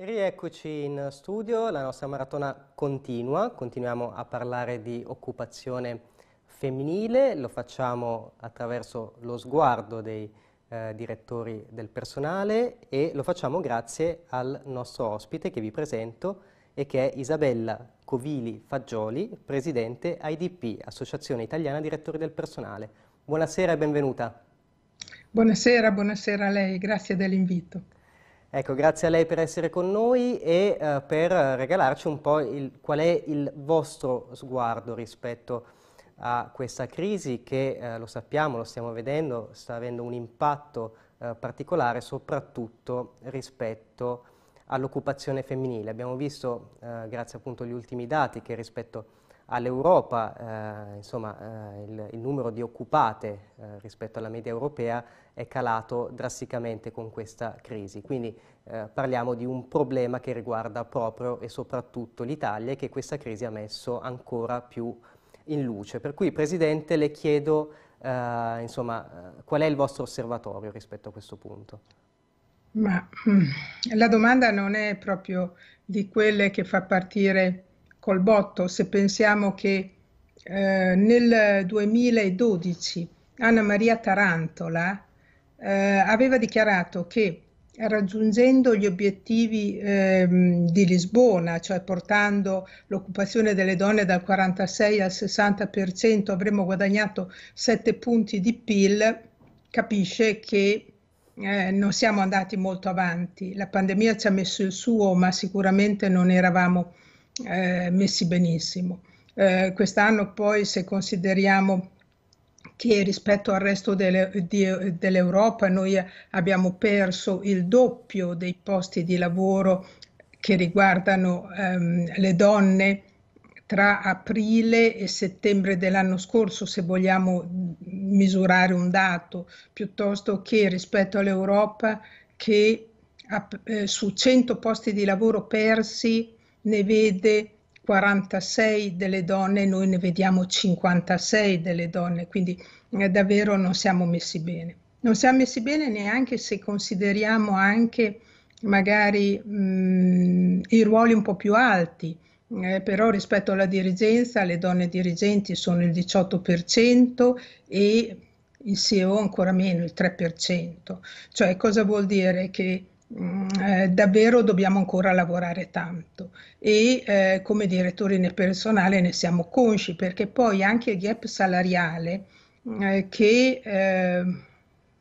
E rieccoci in studio, la nostra maratona continua, continuiamo a parlare di occupazione femminile, lo facciamo attraverso lo sguardo dei eh, direttori del personale e lo facciamo grazie al nostro ospite che vi presento e che è Isabella Covili Faggioli, presidente IDP, Associazione Italiana Direttori del Personale. Buonasera e benvenuta. Buonasera, buonasera a lei, grazie dell'invito. Ecco, grazie a lei per essere con noi e eh, per regalarci un po' il, qual è il vostro sguardo rispetto a questa crisi che, eh, lo sappiamo, lo stiamo vedendo, sta avendo un impatto eh, particolare soprattutto rispetto all'occupazione femminile. Abbiamo visto, eh, grazie appunto agli ultimi dati, che rispetto a all'Europa, eh, insomma, eh, il, il, numero di occupate eh, rispetto alla media europea è calato drasticamente con questa crisi. Quindi eh, parliamo di un problema che riguarda proprio e soprattutto l'Italia e che questa crisi ha messo ancora più in luce. Per cui, Presidente, le chiedo eh, insomma, eh, qual è il vostro osservatorio rispetto a questo punto? Ma mm, la domanda non è proprio di quelle che fa partire col botto se pensiamo che eh, nel 2012 Anna Maria Tarantola eh, aveva dichiarato che raggiungendo gli obiettivi ehm, di Lisbona, cioè portando l'occupazione delle donne dal 46 al 60%, avremmo guadagnato 7 punti di PIL, capisce che eh, non siamo andati molto avanti. La pandemia ci ha messo il suo, ma sicuramente non eravamo eh, messi benissimo. Eh, quest'anno poi se consideriamo che rispetto al resto delle, di, dell'Europa noi abbiamo perso il doppio dei posti di lavoro che riguardano ehm, le donne tra aprile e settembre dell'anno scorso, se vogliamo misurare un dato, piuttosto che rispetto all'Europa che ha, eh, su 100 posti di lavoro persi ne vede 46 delle donne, noi ne vediamo 56 delle donne, quindi eh, davvero non siamo messi bene. Non siamo messi bene neanche se consideriamo anche magari mh, mm, i ruoli un po' più alti, eh, però rispetto alla dirigenza le donne dirigenti sono il 18% e il CEO ancora meno, il 3%. Cioè cosa vuol dire? Che Mm, eh, davvero dobbiamo ancora lavorare tanto e eh, come direttori nel personale ne siamo consci perché poi anche il gap salariale mm, eh, che eh,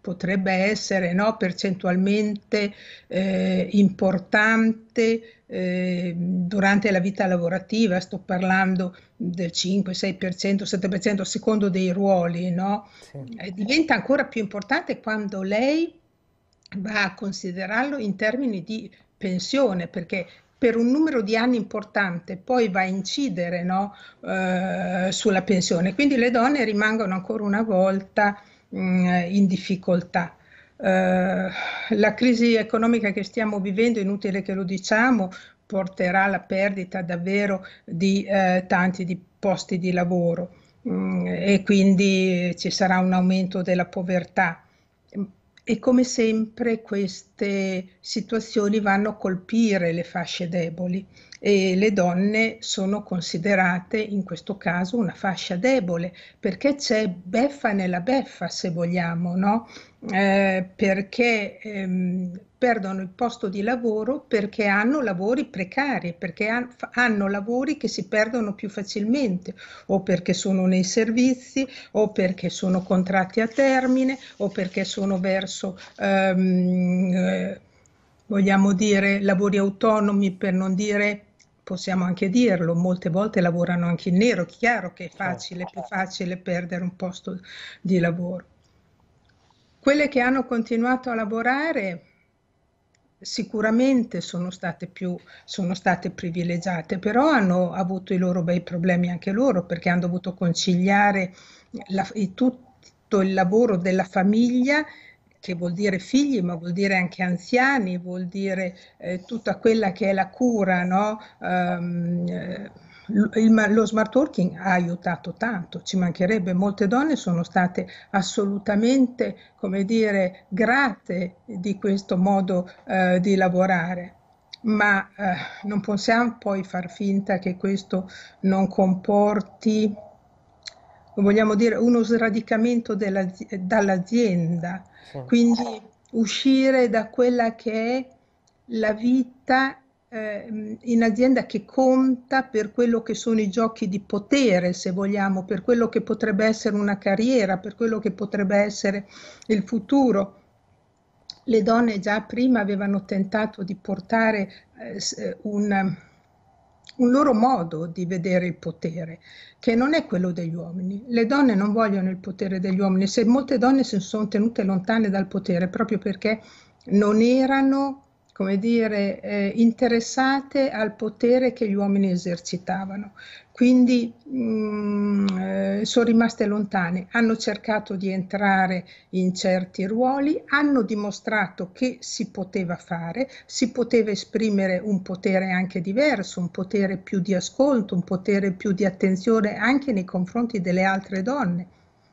potrebbe essere no, percentualmente eh, importante durante la vita lavorativa, sto parlando del 5, 6%, 7% a secondo dei ruoli, no? sì. diventa ancora più importante quando lei va a considerarlo in termini di pensione, perché per un numero di anni importante poi va a incidere no, eh, sulla pensione. Quindi le donne rimangono ancora una volta mh, mm, in difficoltà. Eh, la crisi economica che stiamo vivendo, inutile che lo diciamo, porterà alla perdita davvero di eh, tanti di posti di lavoro mh, mm, e quindi ci sarà un aumento della povertà e come sempre queste situazioni vanno a colpire le fasce deboli e le donne sono considerate in questo caso una fascia debole perché c'è beffa nella beffa se vogliamo, no? eh, perché ehm, perdono il posto di lavoro perché hanno lavori precari, perché han, hanno lavori che si perdono più facilmente o perché sono nei servizi o perché sono contratti a termine o perché sono verso... Ehm, eh, vogliamo dire lavori autonomi per non dire, possiamo anche dirlo, molte volte lavorano anche in nero, chiaro che è certo, facile, più certo. facile perdere un posto di lavoro. Quelle che hanno continuato a lavorare sicuramente sono state, più, sono state privilegiate, però hanno avuto i loro bei problemi anche loro perché hanno dovuto conciliare la, tutto il lavoro della famiglia che vuol dire figli, ma vuol dire anche anziani, vuol dire eh, tutta quella che è la cura, no? Um, il, lo smart working ha aiutato tanto, ci mancherebbe, molte donne sono state assolutamente, come dire, grate di questo modo eh, di lavorare, ma eh, non possiamo poi far finta che questo non comporti vogliamo dire uno sradicamento dall'azienda, sì. quindi uscire da quella che è la vita eh, in azienda che conta per quello che sono i giochi di potere, se vogliamo, per quello che potrebbe essere una carriera, per quello che potrebbe essere il futuro. Le donne già prima avevano tentato di portare eh, un un loro modo di vedere il potere, che non è quello degli uomini. Le donne non vogliono il potere degli uomini, se molte donne si sono tenute lontane dal potere proprio perché non erano come dire, eh, interessate al potere che gli uomini esercitavano quindi mh, mm, eh, sono rimaste lontane, hanno cercato di entrare in certi ruoli, hanno dimostrato che si poteva fare, si poteva esprimere un potere anche diverso, un potere più di ascolto, un potere più di attenzione anche nei confronti delle altre donne.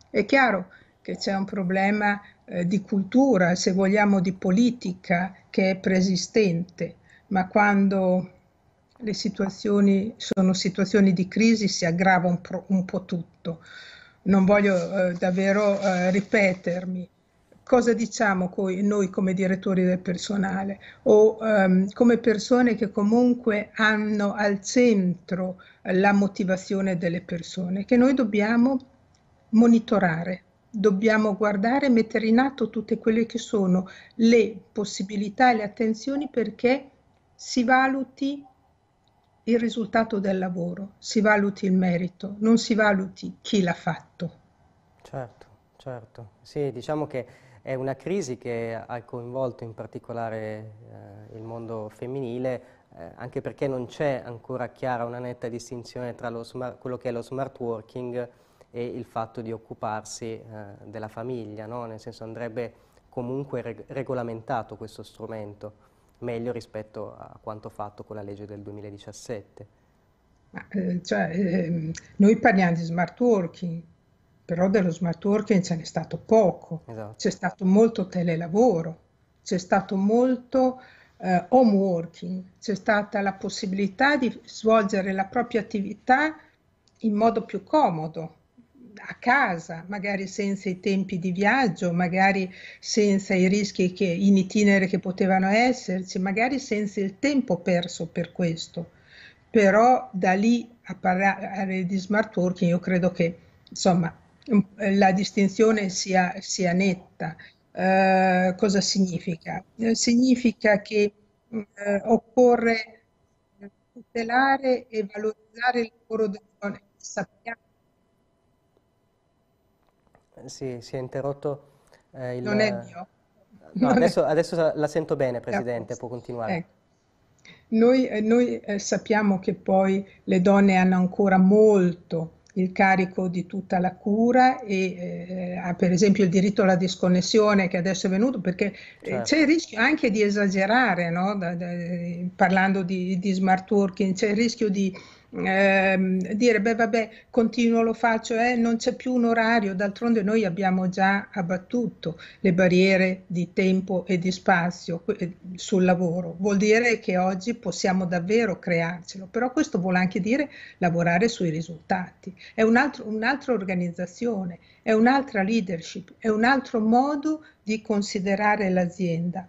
È chiaro che c'è un problema eh, di cultura, se vogliamo di politica, che è preesistente, ma quando le situazioni sono situazioni di crisi, si aggrava un, pro, un po' tutto. Non voglio eh, davvero eh, ripetermi. Cosa diciamo coi, noi come direttori del personale o ehm, come persone che comunque hanno al centro la motivazione delle persone? Che noi dobbiamo monitorare, dobbiamo guardare mettere in atto tutte quelle che sono le possibilità e le attenzioni perché si valuti il risultato del lavoro, si valuti il merito, non si valuti chi l'ha fatto. Certo, certo. Sì, diciamo che è una crisi che ha coinvolto in particolare eh, il mondo femminile, eh, anche perché non c'è ancora chiara una netta distinzione tra smart, quello che è lo smart working e il fatto di occuparsi eh, della famiglia, no? nel senso andrebbe comunque reg regolamentato questo strumento meglio rispetto a quanto fatto con la legge del 2017. Eh, cioè, ehm, noi parliamo di smart working, però dello smart working ce n'è stato poco, esatto. c'è stato molto telelavoro, c'è stato molto eh, home working, c'è stata la possibilità di svolgere la propria attività in modo più comodo, a casa, magari senza i tempi di viaggio, magari senza i rischi che, in itinere che potevano esserci, magari senza il tempo perso per questo. Però da lì a parlare di smart working io credo che insomma, la distinzione sia, sia netta. Eh, cosa significa? Eh, significa che eh, occorre tutelare e valorizzare il lavoro delle donne. Sappiamo sì, si è interrotto eh, il... Non è mio. No, adesso, è... adesso, la sento bene, Presidente, può continuare. Ecco. Noi, eh, noi eh, sappiamo che poi le donne hanno ancora molto il carico di tutta la cura e eh, ha per esempio il diritto alla disconnessione che adesso è venuto perché eh, certo. c'è il rischio anche di esagerare no? da, da, parlando di, di, smart working c'è il rischio di eh, dire beh vabbè continuo lo faccio, eh, non c'è più un orario, d'altronde noi abbiamo già abbattuto le barriere di tempo e di spazio eh, sul lavoro, vuol dire che oggi possiamo davvero crearcelo, però questo vuol anche dire lavorare sui risultati, è un'altra organizzazione, è un'altra leadership, è un altro modo di considerare l'azienda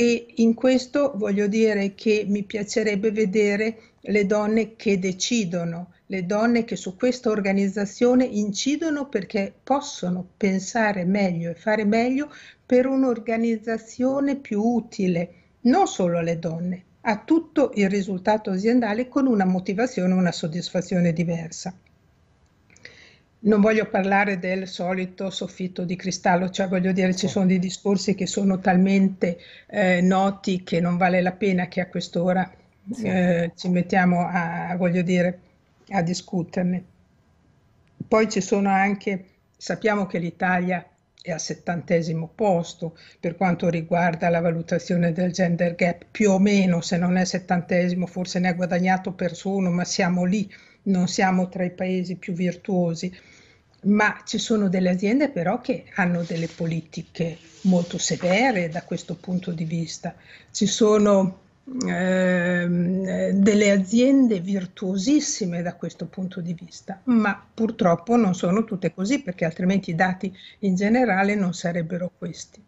e in questo voglio dire che mi piacerebbe vedere le donne che decidono, le donne che su questa organizzazione incidono perché possono pensare meglio e fare meglio per un'organizzazione più utile, non solo alle donne, a tutto il risultato aziendale con una motivazione e una soddisfazione diversa. Non voglio parlare del solito soffitto di cristallo, cioè voglio dire ci sono dei discorsi che sono talmente eh, noti che non vale la pena che a quest'ora sì. eh, ci mettiamo a, dire, a discuterne. Poi ci sono anche, sappiamo che l'Italia è al settantesimo posto per quanto riguarda la valutazione del gender gap, più o meno se non è settantesimo, forse ne ha guadagnato per uno, ma siamo lì non siamo tra i paesi più virtuosi, ma ci sono delle aziende però che hanno delle politiche molto severe da questo punto di vista. Ci sono ehm, delle aziende virtuosissime da questo punto di vista, ma purtroppo non sono tutte così perché altrimenti i dati in generale non sarebbero questi.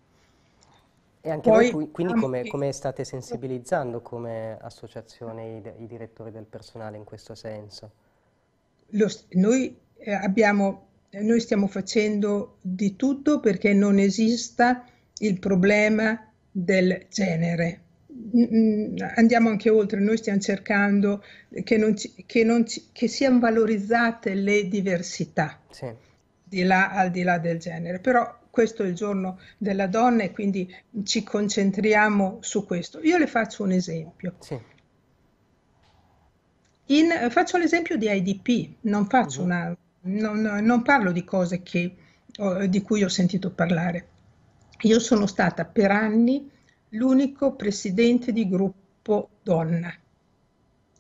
E anche Poi, voi, quindi come, come, state sensibilizzando come associazione i, i direttori del personale in questo senso? lo, noi, eh, abbiamo, noi stiamo facendo di tutto perché non esista il problema del genere. Andiamo anche oltre, noi stiamo cercando che, non ci, che, non ci, che siano valorizzate le diversità, sì. di là, al di là del genere. Però questo è il giorno della donna e quindi ci concentriamo su questo. Io le faccio un esempio. Sì. In, faccio l'esempio di IDP, non, faccio mhm. una, non, non parlo di cose che, di cui ho sentito parlare. Io sono stata per anni l'unico presidente di gruppo donna.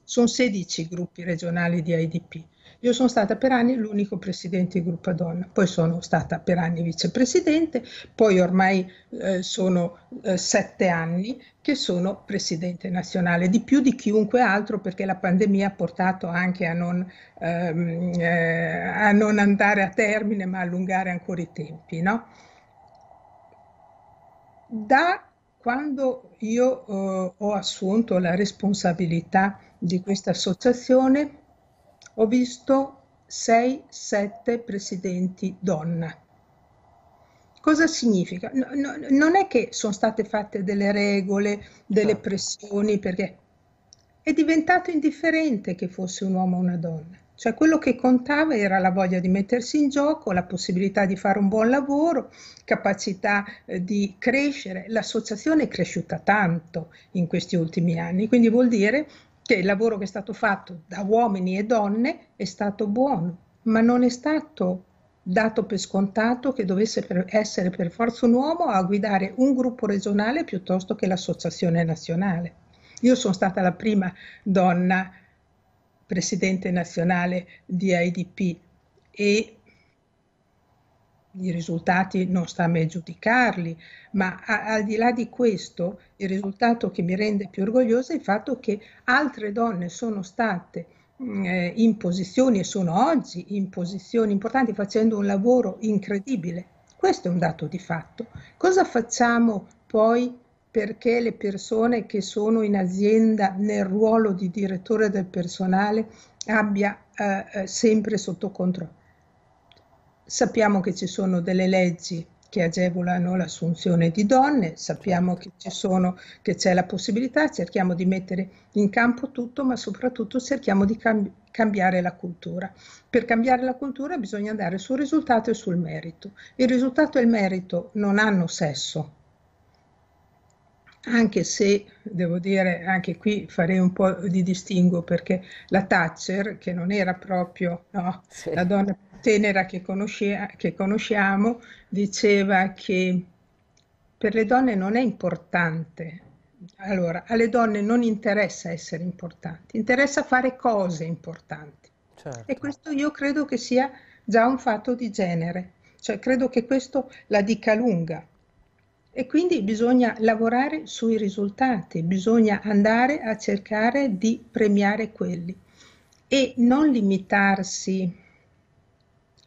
Sono 16 gruppi regionali di IDP. Io sono stata per anni l'unico presidente di Gruppo Donna, poi sono stata per anni vicepresidente, poi ormai eh, sono eh, sette anni che sono presidente nazionale, di più di chiunque altro perché la pandemia ha portato anche a non, ehm, eh, a non andare a termine ma allungare ancora i tempi. No? Da quando io eh, ho assunto la responsabilità di questa associazione ho visto 6-7 presidenti donna. Cosa significa? No, no, non è che sono state fatte delle regole, delle certo. pressioni, perché è diventato indifferente che fosse un uomo o una donna. Cioè quello che contava era la voglia di mettersi in gioco, la possibilità di fare un buon lavoro, capacità eh, di crescere. L'associazione è cresciuta tanto in questi ultimi anni, quindi vuol dire che il lavoro che è stato fatto da uomini e donne è stato buono, ma non è stato dato per scontato che dovesse per essere per forza un uomo a guidare un gruppo regionale piuttosto che l'associazione nazionale. Io sono stata la prima donna presidente nazionale di AIDP e i risultati non sta a me giudicarli, ma a, al di là di questo il risultato che mi rende più orgogliosa è il fatto che altre donne sono state mm, eh, in posizioni e sono oggi in posizioni importanti facendo un lavoro incredibile. Questo è un dato di fatto. Cosa facciamo poi perché le persone che sono in azienda nel ruolo di direttore del personale abbia eh, eh sempre sotto controllo? Sappiamo che ci sono delle leggi che agevolano l'assunzione di donne, sappiamo certo. che, sono, che, c'è la possibilità, cerchiamo di mettere in campo tutto, ma soprattutto cerchiamo di cam- cambiare la cultura. Per cambiare la cultura bisogna andare sul risultato e sul merito. Il risultato e il merito non hanno sesso, anche se devo dire, anche qui farei un po' di distinguo perché la Thatcher, che non era proprio no, sì. la donna tenera che, che conosciamo diceva che per le donne non è importante allora, alle donne non interessa essere importanti, interessa fare cose importanti. Certo. E questo io credo che sia già un fatto di genere, cioè credo che questo la dica lunga. E quindi bisogna lavorare sui risultati, bisogna andare a cercare di premiare quelli e non limitarsi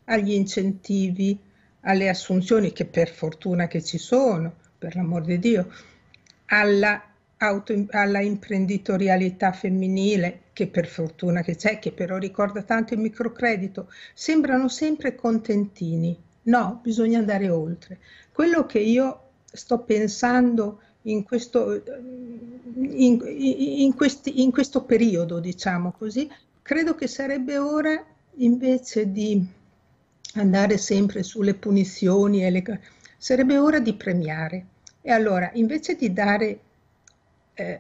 agli incentivi, alle assunzioni che per fortuna che ci sono, per l'amor di Dio, alla, auto, alla imprenditorialità femminile che per fortuna che c'è, che però ricorda tanto il microcredito, sembrano sempre contentini. No, bisogna andare oltre. Quello che io sto pensando in questo, in, in, questi, in questo periodo, diciamo così, credo che sarebbe ora invece di andare sempre sulle punizioni e le... sarebbe ora di premiare. E allora, invece di dare eh,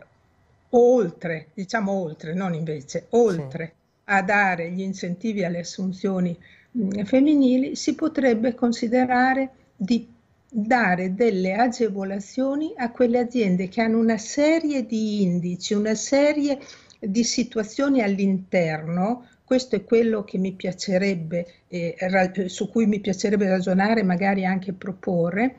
oltre, diciamo oltre, non invece, oltre sì. a dare gli incentivi alle assunzioni mm, femminili, si potrebbe considerare di dare delle agevolazioni a quelle aziende che hanno una serie di indici, una serie di di situazioni all'interno, questo è quello che mi piacerebbe, eh, su cui mi piacerebbe ragionare, magari anche proporre,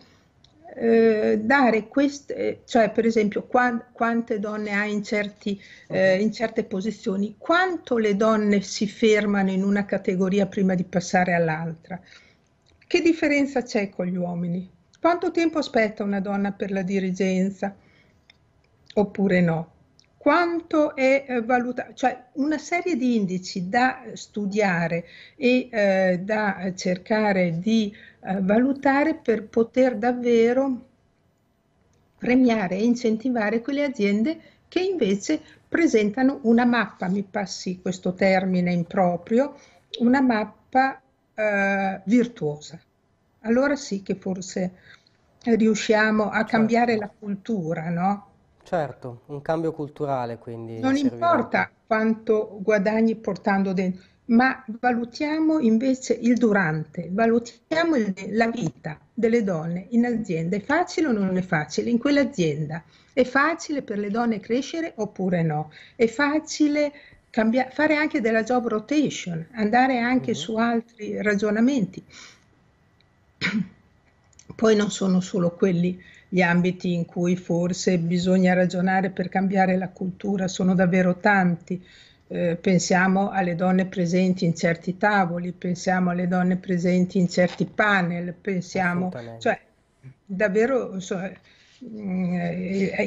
eh, dare queste, eh, cioè per esempio qua, quante donne ha in, certi, eh, uh-huh. in certe posizioni, quanto le donne si fermano in una categoria prima di passare all'altra, che differenza c'è con gli uomini, quanto tempo aspetta una donna per la dirigenza oppure no quanto è eh, valutato, cioè una serie di indici da studiare e eh, da cercare di eh, valutare per poter davvero premiare e incentivare quelle aziende che invece presentano una mappa, mi passi questo termine improprio, una mappa eh, virtuosa. Allora sì che forse riusciamo a certo. cambiare la cultura, no? Certo, un cambio culturale quindi. Non servirà. importa quanto guadagni portando dentro, ma valutiamo invece il durante, valutiamo il, la vita delle donne in azienda. È facile o non è facile in quell'azienda? È facile per le donne crescere oppure no? È facile cambia- fare anche della job rotation, andare anche mm-hmm. su altri ragionamenti. Poi non sono solo quelli gli ambiti in cui forse bisogna ragionare per cambiare la cultura sono davvero tanti. Eh, pensiamo alle donne presenti in certi tavoli, pensiamo alle donne presenti in certi panel, pensiamo, cioè davvero so, eh,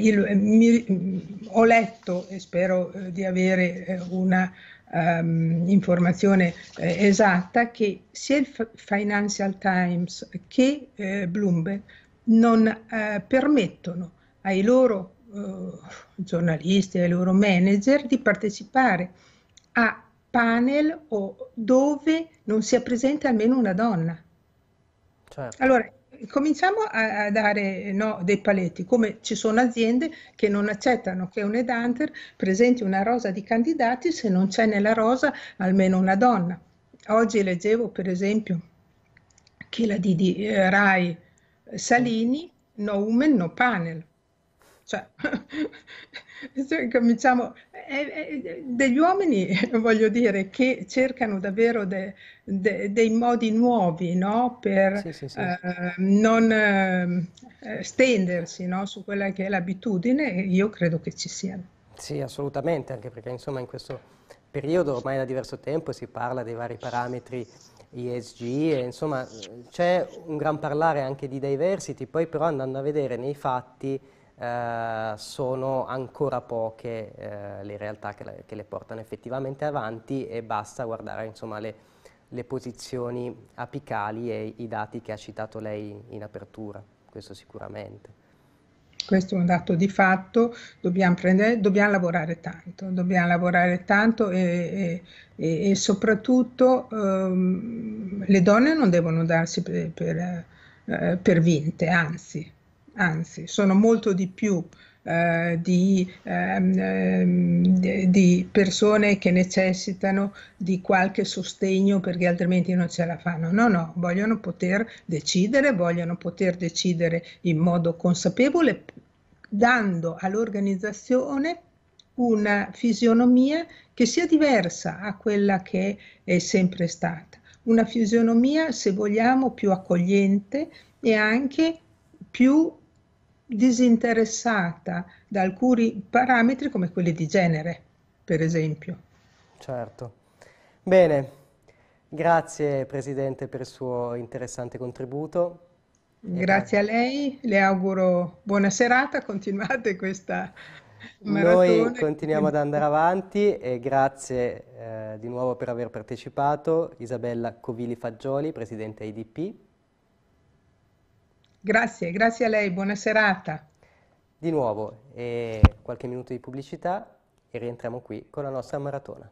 il, mi, ho letto e spero eh, di avere eh, una um, informazione eh, esatta che sia il Financial Times che eh, Bloomberg non eh, permettono ai loro eh, giornalisti, ai loro manager di partecipare a panel o dove non sia presente almeno una donna. Certo. Allora, cominciamo a, a dare no, dei paletti, come ci sono aziende che non accettano che un headhunter presenti una rosa di candidati se non c'è nella rosa almeno una donna. Oggi leggevo per esempio che la Didi eh, Rai Salini, no women, no panel. Cioè, cominciamo, eh, eh, degli uomini, voglio dire, che cercano davvero de, de, dei modi nuovi no? per sì, sì, sì. Eh, non eh, stendersi no? su quella che è l'abitudine, io credo che ci siano. Sì, assolutamente, anche perché insomma in questo periodo ormai da diverso tempo si parla dei vari parametri ISG, e insomma c'è un gran parlare anche di diversity, poi però andando a vedere nei fatti eh, sono ancora poche eh, le realtà che, la, che, le portano effettivamente avanti e basta guardare insomma, le, le posizioni apicali e i dati che ha citato lei in apertura, questo sicuramente questo è un dato di fatto, dobbiamo, prendere, dobbiamo lavorare tanto, dobbiamo lavorare tanto e, e, e soprattutto um, le donne non devono darsi per, per, eh, per vinte, anzi, anzi, sono molto di più eh, di, ehm, ehm di, persone che necessitano di qualche sostegno perché altrimenti non ce la fanno. No, no, vogliono poter decidere, vogliono poter decidere in modo consapevole dando all'organizzazione una fisionomia che sia diversa a quella che è sempre stata, una fisionomia se vogliamo più accogliente e anche più disinteressata da alcuni parametri come quelli di genere, per esempio. Certo. Bene, grazie Presidente per il suo interessante contributo. Grazie a lei, le auguro buona serata, continuate questa maratona. Noi continuiamo ad andare avanti e grazie eh, di nuovo per aver partecipato. Isabella Covili Fagioli, Presidente IDP. Grazie, grazie a lei, buona serata. Di nuovo, eh, qualche minuto di pubblicità e rientriamo qui con la nostra maratona.